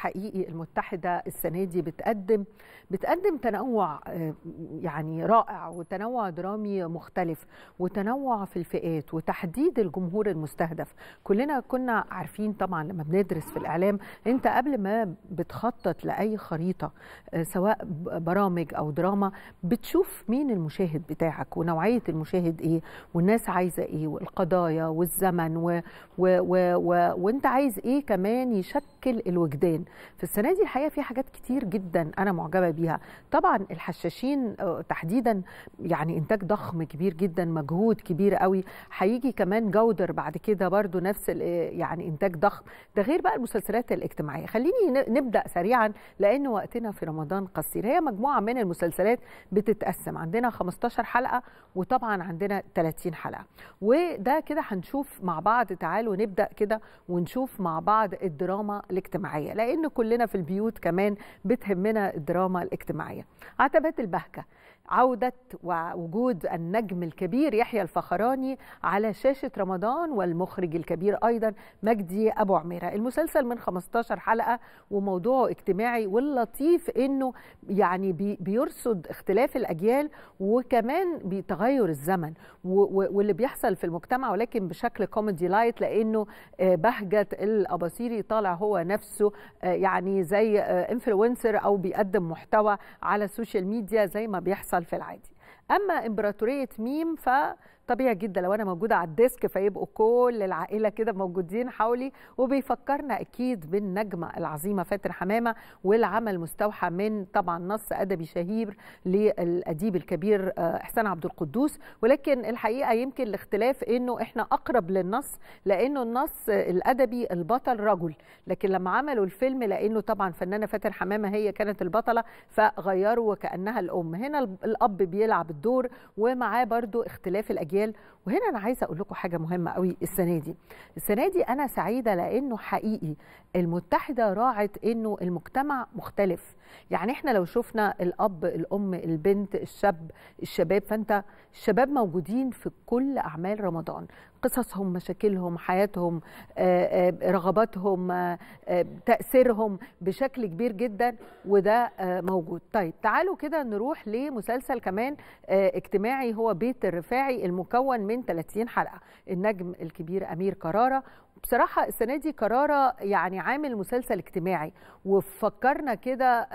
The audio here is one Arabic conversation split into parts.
حقيقي المتحده السنه دي بتقدم بتقدم تنوع آه، يعني رائع وتنوع درامي مختلف وتنوع في الفئات وتحديد الجمهور المستهدف كلنا كنا عارفين طبعا لما بندرس في الاعلام انت قبل ما بتخطط لاي خريطه آه، سواء برامج او دراما بتشوف مين المشاهد بتاعك ونوعيه المشاهد ايه والناس عايزه ايه والقضايا والزمن و... و... و... و... وانت عايز ايه كمان يشكل الوجدان في السنه دي الحقيقه في حاجات كتير جدا انا معجبه بيها طبعا الحشاشين آه، تحديدا يعني انتاج ضخم كبير جدا مجهود كبير قوي هيجي كمان جودر بعد كده برضو نفس آه، يعني انتاج ضخم ده غير بقى المسلسلات الاجتماعيه خليني نبدا سريعا لان وقتنا في رمضان قصير هي مجموعه من المسلسلات بتتقسم عندنا 15 حلقه وطبعا عندنا 30 حلقه وده كده هنشوف مع بعض تعالوا نبدا كده ونشوف مع بعض الدراما الاجتماعيه لان لان كلنا في البيوت كمان بتهمنا الدراما الاجتماعيه عتبات البهجه عودة ووجود النجم الكبير يحيى الفخراني على شاشة رمضان والمخرج الكبير أيضا مجدي أبو عميرة المسلسل من 15 حلقة وموضوعه اجتماعي واللطيف أنه يعني بيرصد اختلاف الأجيال وكمان بتغير الزمن واللي بيحصل في المجتمع ولكن بشكل كوميدي لايت لأنه آه، بهجة الأباصيري طالع هو نفسه آه، يعني زي انفلونسر آه، أو بيقدم محتوى على السوشيال ميديا زي ما بيحصل في العادي اما امبراطوريه ميم ف طبيعي جدا لو انا موجوده على الديسك فيبقوا كل العائله كده موجودين حولي وبيفكرنا اكيد بالنجمه العظيمه فاتن حمامه والعمل مستوحى من طبعا نص ادبي شهير للاديب الكبير آه، احسان عبد القدوس ولكن الحقيقه يمكن الاختلاف انه احنا اقرب للنص لانه النص الادبي البطل رجل لكن لما عملوا الفيلم لانه طبعا فنانه فاتن حمامه هي كانت البطله فغيروا وكانها الام هنا الاب بيلعب الدور ومعاه برضو اختلاف الاجيال وهنا انا عايزه اقول لكم حاجه مهمه قوي السنه دي السنه دي انا سعيده لانه حقيقي المتحده راعت انه المجتمع مختلف يعني احنا لو شفنا الاب الام البنت الشاب الشباب فانت الشباب موجودين في كل اعمال رمضان قصصهم مشاكلهم حياتهم آه، آه، رغباتهم آه، تاثيرهم بشكل كبير جدا وده موجود طيب تعالوا كده نروح لمسلسل كمان اجتماعي هو بيت الرفاعي المكون من 30 حلقه النجم الكبير امير كراره بصراحة السنة دي قرارة يعني عامل مسلسل اجتماعي وفكرنا كده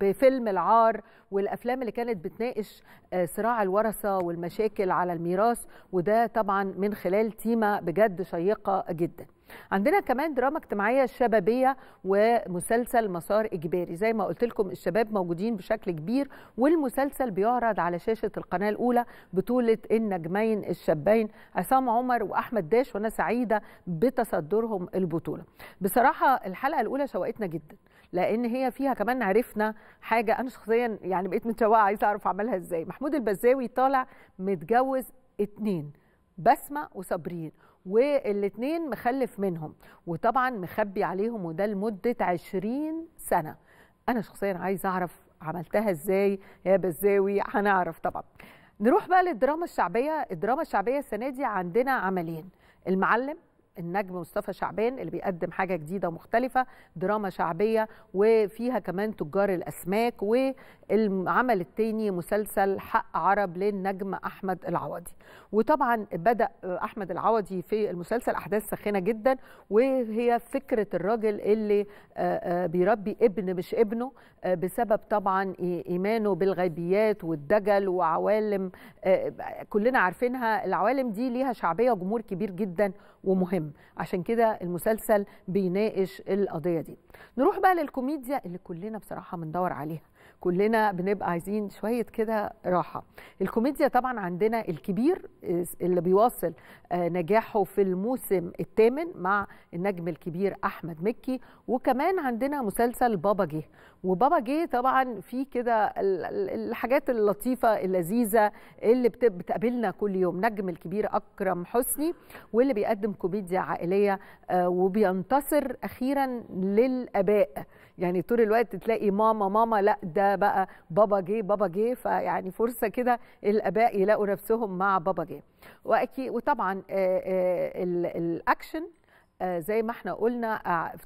بفيلم العار والافلام اللي كانت بتناقش آه، صراع الورثه والمشاكل على الميراث وده طبعا من خلال تيمه بجد شيقه جدا عندنا كمان دراما اجتماعيه شبابيه ومسلسل مسار اجباري زي ما قلت لكم الشباب موجودين بشكل كبير والمسلسل بيعرض على شاشه القناه الاولى بطوله النجمين الشابين عصام عمر واحمد داش وانا سعيده بتصدرهم البطوله بصراحه الحلقه الاولى شوقتنا جدا لان هي فيها كمان عرفنا حاجه انا شخصيا يعني بقيت متشوقه عايزه اعرف اعملها ازاي محمود البزاوي طالع متجوز اتنين بسمه وصابرين والاثنين مخلف منهم وطبعا مخبي عليهم وده لمده عشرين سنه انا شخصيا عايزه اعرف عملتها ازاي يا بزاوي هنعرف طبعا نروح بقى للدراما الشعبيه الدراما الشعبيه السنه دي عندنا عملين المعلم النجم مصطفى شعبان اللي بيقدم حاجه جديده مختلفه دراما شعبيه وفيها كمان تجار الاسماك والعمل التاني مسلسل حق عرب للنجم احمد العوضي وطبعا بدا احمد العوضي في المسلسل احداث ساخنه جدا وهي فكره الراجل اللي آه، آه، بيربي ابن مش ابنه آه، بسبب طبعا ايمانه بالغيبيات والدجل وعوالم كلنا عارفينها العوالم دي ليها شعبيه وجمهور كبير جدا ومهم عشان كده المسلسل بيناقش القضيه دي نروح بقى للكوميديا اللي كلنا بصراحه بندور عليها كلنا بنبقى عايزين شويه كده راحه الكوميديا طبعا عندنا الكبير اللي بيواصل آه، نجاحه في الموسم الثامن مع النجم الكبير احمد مكي وكمان عندنا مسلسل بابا جه وبابا جه طبعا في كده الحاجات اللطيفه اللذيذه اللي بتقابلنا كل يوم نجم الكبير اكرم حسني واللي بيقدم كوميديا عائليه آه، وبينتصر اخيرا للاباء يعني طول الوقت تلاقي ماما ماما لا ده بقى بابا جه بابا جه فيعني فرصه كده الاباء يلاقوا نفسهم مع بابا جه واكيد وطبعا آه، آه، الاكشن آه، زي ما احنا قلنا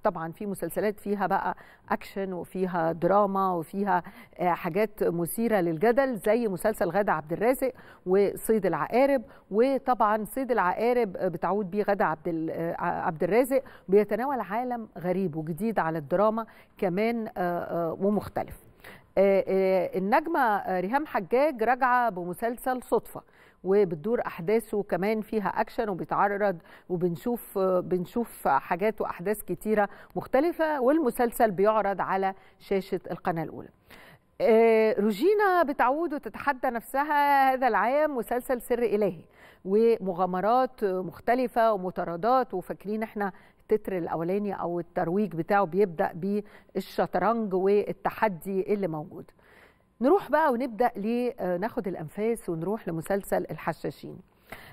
طبعا في مسلسلات فيها بقى اكشن وفيها دراما وفيها حاجات مثيره للجدل زي مسلسل غاده عبد الرازق وصيد العقارب وطبعا صيد العقارب بتعود بيه غاده عبد عبد الرازق بيتناول عالم غريب وجديد على الدراما كمان ومختلف آه، آه، النجمة آه، ريهام حجاج راجعة بمسلسل صدفة وبتدور احداثه كمان فيها اكشن وبيتعرض وبنشوف بنشوف حاجات واحداث كتيره مختلفه والمسلسل بيعرض على شاشه القناه الاولى روجينا بتعود وتتحدى نفسها هذا العام مسلسل سر إلهي ومغامرات مختلفة ومطاردات وفاكرين احنا التتر الاولاني او الترويج بتاعه بيبدا بالشطرنج والتحدي اللي موجود نروح بقى ونبدا ليه آه، ناخد الانفاس ونروح لمسلسل الحشاشين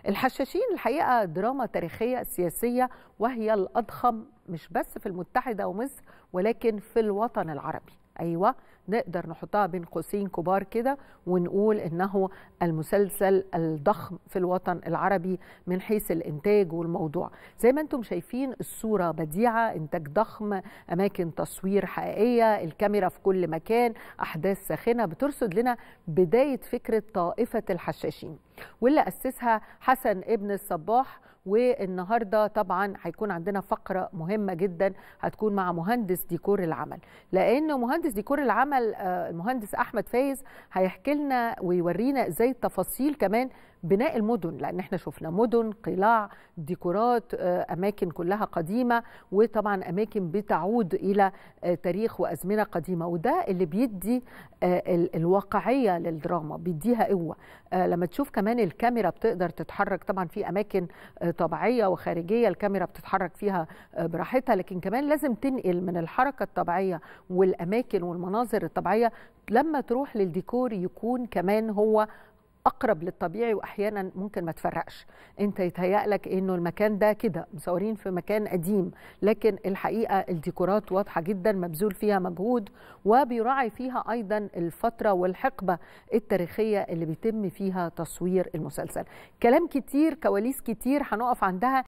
الحشاشين الحقيقه دراما تاريخيه سياسيه وهي الاضخم مش بس في المتحده ومصر ولكن في الوطن العربي ايوه نقدر نحطها بين قوسين كبار كده ونقول انه المسلسل الضخم في الوطن العربي من حيث الانتاج والموضوع زي ما انتم شايفين الصوره بديعه انتاج ضخم اماكن تصوير حقيقيه الكاميرا في كل مكان احداث ساخنه بترصد لنا بدايه فكره طائفه الحشاشين واللي اسسها حسن ابن الصباح والنهارده طبعا هيكون عندنا فقره مهمه جدا هتكون مع مهندس ديكور العمل لان مهندس ديكور العمل آه، المهندس احمد فايز هيحكي لنا ويورينا ازاي التفاصيل كمان بناء المدن لان احنا شفنا مدن قلاع ديكورات آه، اماكن كلها قديمه وطبعا اماكن بتعود الى آه، تاريخ وازمنه قديمه وده اللي بيدي آه، الواقعيه للدراما بيديها قوه لما تشوف كمان الكاميرا بتقدر تتحرك طبعا في اماكن طبيعيه وخارجيه الكاميرا بتتحرك فيها براحتها لكن كمان لازم تنقل من الحركه الطبيعيه والاماكن والمناظر الطبيعيه لما تروح للديكور يكون كمان هو اقرب للطبيعي واحيانا ممكن ما تفرقش انت يتهيألك انه المكان ده كده مصورين في مكان قديم لكن الحقيقه الديكورات واضحه جدا مبذول فيها مجهود وبيراعي فيها ايضا الفتره والحقبه التاريخيه اللي بيتم فيها تصوير المسلسل كلام كتير كواليس كتير هنقف عندها